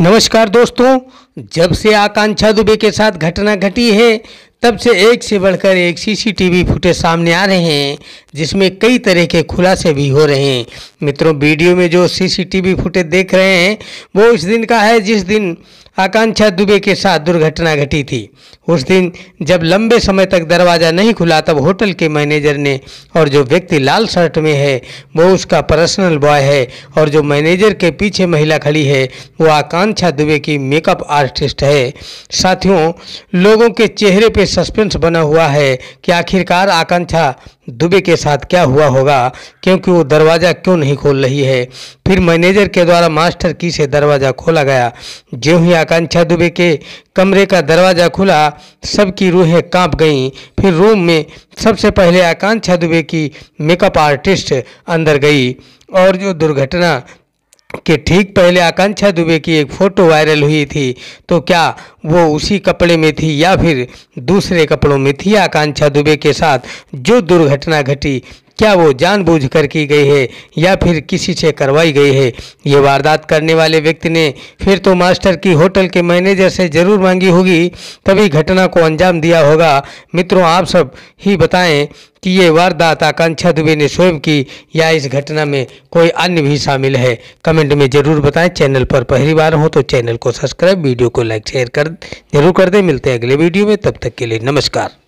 नमस्कार दोस्तों जब से आकांक्षा दुबे के साथ घटना घटी है तब से एक से बढ़कर एक सीसीटीवी फुटेज सामने आ रहे हैं जिसमें कई तरह के खुलासे भी हो रहे हैं मित्रों वीडियो में जो सीसीटीवी फुटेज देख रहे हैं वो इस दिन का है जिस दिन आकांक्षा दुबे के साथ दुर्घटना घटी थी उस दिन जब लंबे समय तक दरवाज़ा नहीं खुला तब होटल के मैनेजर ने और जो व्यक्ति लाल शर्ट में है वो उसका पर्सनल बॉय है और जो मैनेजर के पीछे महिला खड़ी है वो आकांक्षा दुबे की मेकअप आर्टिस्ट है साथियों लोगों के चेहरे पे सस्पेंस बना हुआ है कि आखिरकार आकांक्षा दुबे के साथ क्या हुआ होगा क्योंकि वो दरवाज़ा क्यों नहीं खोल रही है फिर मैनेजर के द्वारा मास्टर की से दरवाज़ा खोला गया जो ही आकांक्षा दुबे के कमरे का दरवाज़ा खुला सबकी रूहें कांप गईं फिर रूम में सबसे पहले आकांक्षा दुबे की मेकअप आर्टिस्ट अंदर गई और जो दुर्घटना कि ठीक पहले आकांक्षा दुबे की एक फ़ोटो वायरल हुई थी तो क्या वो उसी कपड़े में थी या फिर दूसरे कपड़ों में थी आकांक्षा दुबे के साथ जो दुर्घटना घटी क्या वो जानबूझकर की गई है या फिर किसी से करवाई गई है ये वारदात करने वाले व्यक्ति ने फिर तो मास्टर की होटल के मैनेजर से ज़रूर मांगी होगी तभी घटना को अंजाम दिया होगा मित्रों आप सब ही बताएं कि ये वारदात आकांक्षा दुबे ने स्वयं की या इस घटना में कोई अन्य भी शामिल है कमेंट में ज़रूर बताएं चैनल पर पहली बार हो तो चैनल को सब्सक्राइब वीडियो को लाइक शेयर कर जरूर कर दें मिलते हैं अगले वीडियो में तब तक के लिए नमस्कार